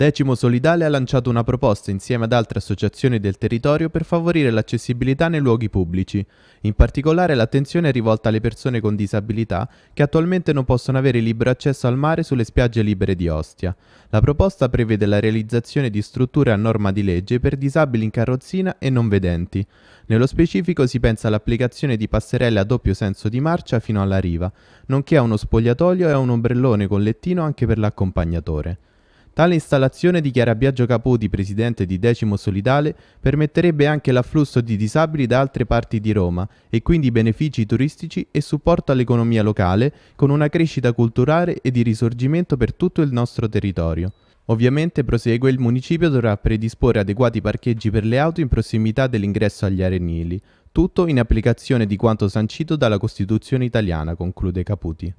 Decimo Solidale ha lanciato una proposta insieme ad altre associazioni del territorio per favorire l'accessibilità nei luoghi pubblici. In particolare l'attenzione è rivolta alle persone con disabilità che attualmente non possono avere libero accesso al mare sulle spiagge libere di Ostia. La proposta prevede la realizzazione di strutture a norma di legge per disabili in carrozzina e non vedenti. Nello specifico si pensa all'applicazione di passerelle a doppio senso di marcia fino alla riva, nonché a uno spogliatoio e a un ombrellone con lettino anche per l'accompagnatore. Tale installazione, dichiara Biagio Capodi, presidente di Decimo Solidale, permetterebbe anche l'afflusso di disabili da altre parti di Roma e quindi benefici turistici e supporto all'economia locale con una crescita culturale e di risorgimento per tutto il nostro territorio. Ovviamente, prosegue, il municipio dovrà predisporre adeguati parcheggi per le auto in prossimità dell'ingresso agli arenili, tutto in applicazione di quanto sancito dalla Costituzione italiana, conclude Caputi.